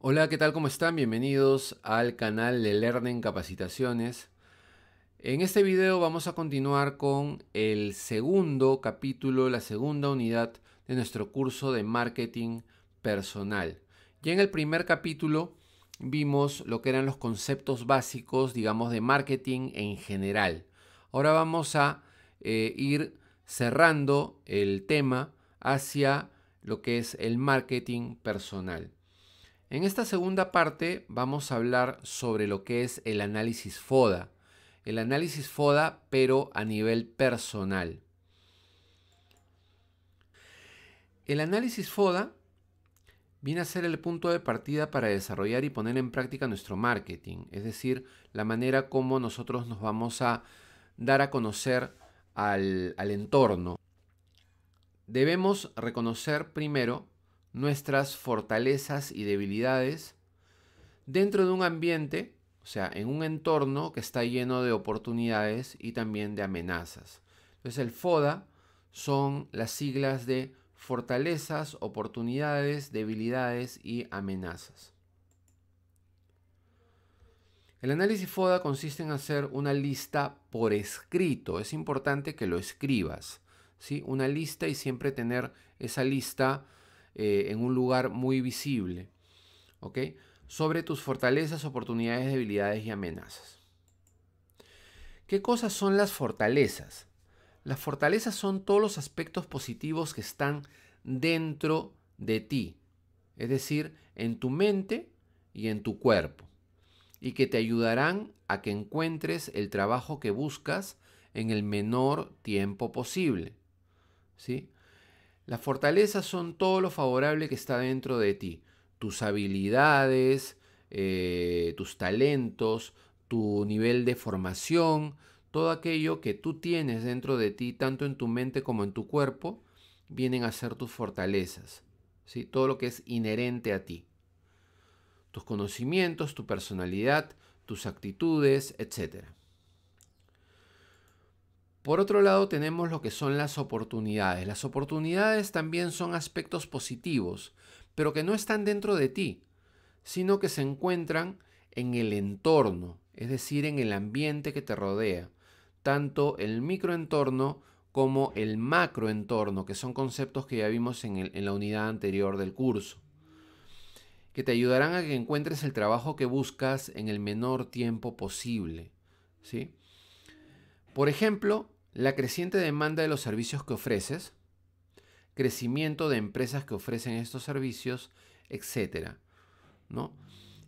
Hola, ¿qué tal? ¿Cómo están? Bienvenidos al canal de Learning Capacitaciones. En este video vamos a continuar con el segundo capítulo, la segunda unidad de nuestro curso de marketing personal. Ya en el primer capítulo vimos lo que eran los conceptos básicos, digamos, de marketing en general. Ahora vamos a eh, ir cerrando el tema hacia lo que es el marketing personal. En esta segunda parte vamos a hablar sobre lo que es el análisis FODA. El análisis FODA pero a nivel personal. El análisis FODA viene a ser el punto de partida para desarrollar y poner en práctica nuestro marketing, es decir, la manera como nosotros nos vamos a dar a conocer al, entorno. Debemos reconocer primero nuestras fortalezas y debilidades dentro de un ambiente, o sea, en un entorno que está lleno de oportunidades y también de amenazas. Entonces el FODA son las siglas de fortalezas, oportunidades, debilidades y amenazas. El análisis FODA consiste en hacer una lista por escrito. Es importante que lo escribas. ¿sí? Una lista y siempre tener esa lista eh, en un lugar muy visible, ¿ok? Sobre tus fortalezas, oportunidades, debilidades y amenazas. ¿Qué cosas son las fortalezas? Las fortalezas son todos los aspectos positivos que están dentro de ti, es decir, en tu mente y en tu cuerpo, y que te ayudarán a que encuentres el trabajo que buscas en el menor tiempo posible. ¿sí? Las fortalezas son todo lo favorable que está dentro de ti. Tus habilidades, eh, tus talentos, tu nivel de formación, todo aquello que tú tienes dentro de ti, tanto en tu mente como en tu cuerpo, vienen a ser tus fortalezas. ¿sí? Todo lo que es inherente a ti. Tus conocimientos, tu personalidad, tus actitudes, etcétera. Por otro lado, tenemos lo que son las oportunidades. Las oportunidades también son aspectos positivos, pero que no están dentro de ti, sino que se encuentran en el entorno, es decir, en el ambiente que te rodea, tanto el microentorno como el macroentorno, que son conceptos que ya vimos en, la unidad anterior del curso, que te ayudarán a que encuentres el trabajo que buscas en el menor tiempo posible. ¿sí? Por ejemplo, la creciente demanda de los servicios que ofreces, crecimiento de empresas que ofrecen estos servicios, etc. ¿no?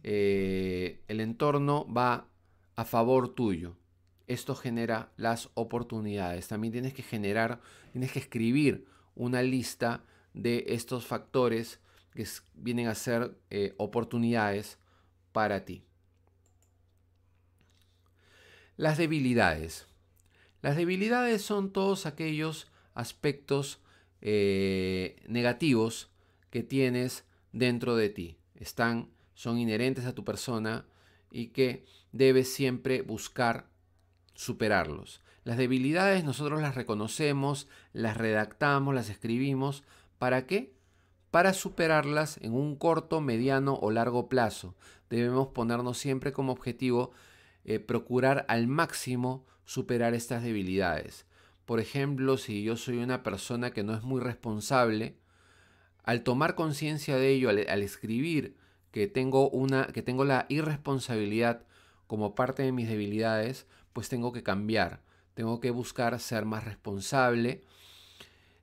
Eh, el entorno va a favor tuyo. Esto genera las oportunidades. También tienes que generar, tienes que escribir una lista de estos factores que vienen a ser eh, oportunidades para ti. Las debilidades. Las debilidades son todos aquellos aspectos eh, negativos que tienes dentro de ti. Están, son inherentes a tu persona y que debes siempre buscar superarlos. Las debilidades nosotros las reconocemos, las redactamos, las escribimos. ¿Para qué? Para superarlas en un corto, mediano o largo plazo. Debemos ponernos siempre como objetivo eh, procurar al máximo superar estas debilidades. Por ejemplo, si yo soy una persona que no es muy responsable, al tomar conciencia de ello, al, escribir que tengo, una, que tengo la irresponsabilidad como parte de mis debilidades, pues tengo que cambiar, tengo que buscar ser más responsable.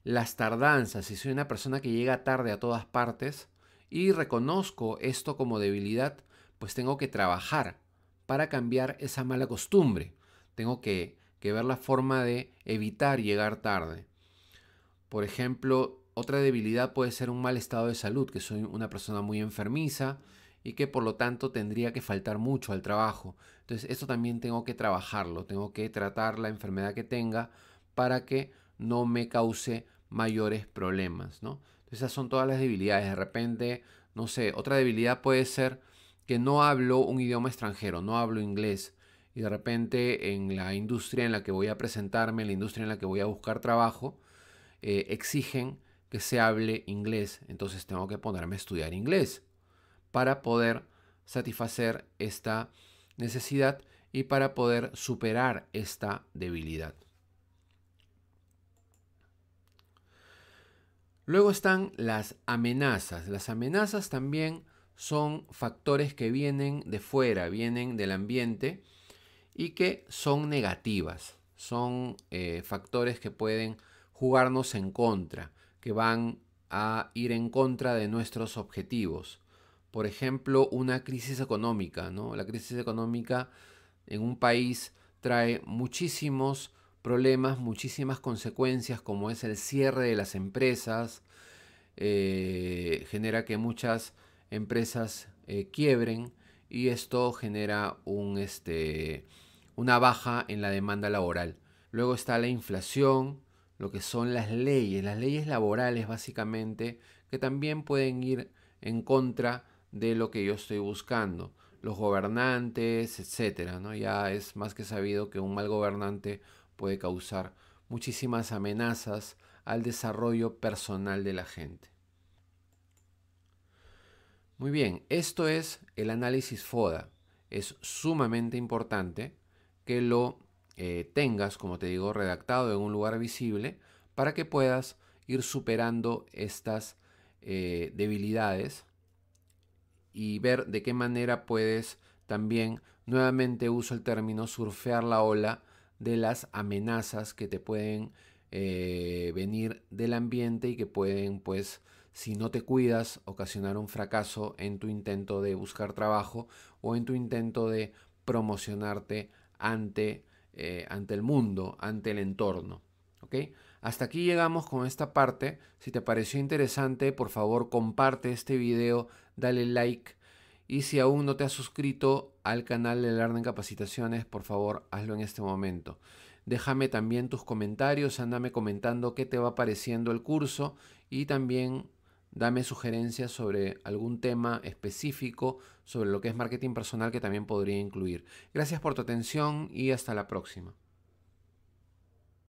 Las tardanzas, si soy una persona que llega tarde a todas partes y reconozco esto como debilidad, pues tengo que trabajar para cambiar esa mala costumbre. Tengo que, ver la forma de evitar llegar tarde. Por ejemplo, otra debilidad puede ser un mal estado de salud, que soy una persona muy enfermiza y que por lo tanto tendría que faltar mucho al trabajo. Entonces, esto también tengo que trabajarlo, tengo que tratar la enfermedad que tenga para que no me cause mayores problemas, ¿no? esas son todas las debilidades. De repente, no sé, otra debilidad puede ser que no hablo un idioma extranjero, no hablo inglés y de repente en la industria en la que voy a presentarme, en la industria en la que voy a buscar trabajo, eh, exigen que se hable inglés. Entonces tengo que ponerme a estudiar inglés para poder satisfacer esta necesidad y para poder superar esta debilidad. Luego están las amenazas. Las amenazas también son factores que vienen de fuera, vienen del ambiente y que son negativas, son eh, factores que pueden jugarnos en contra, que van a ir en contra de nuestros objetivos. Por ejemplo, una crisis económica, ¿no? La crisis económica en un país trae muchísimos problemas, muchísimas consecuencias, como es el cierre de las empresas, eh, genera que muchas empresas eh, quiebren y esto genera un, este, una baja en la demanda laboral. Luego está la inflación, lo que son las leyes, las leyes laborales básicamente, que también pueden ir en contra de lo que yo estoy buscando, los gobernantes, etcétera, ¿no? Ya es más que sabido que un mal gobernante puede causar muchísimas amenazas al desarrollo personal de la gente. Muy bien, esto es el análisis FODA. Es sumamente importante que lo eh, tengas, como te digo, redactado en un lugar visible para que puedas ir superando estas eh, debilidades y ver de qué manera puedes también, nuevamente uso el término, surfear la ola de las amenazas que te pueden eh, venir del ambiente y que pueden, pues, si no te cuidas, ocasionar un fracaso en tu intento de buscar trabajo o en tu intento de promocionarte ante, eh, ante el mundo, ante el entorno. ¿ok? Hasta aquí llegamos con esta parte. Si te pareció interesante, por favor comparte este video, dale like. Y si aún no te has suscrito al canal de Learning Capacitaciones, por favor hazlo en este momento. Déjame también tus comentarios, ándame comentando qué te va pareciendo el curso y también dame sugerencias sobre algún tema específico sobre lo que es marketing personal que también podría incluir. Gracias por tu atención y hasta la próxima.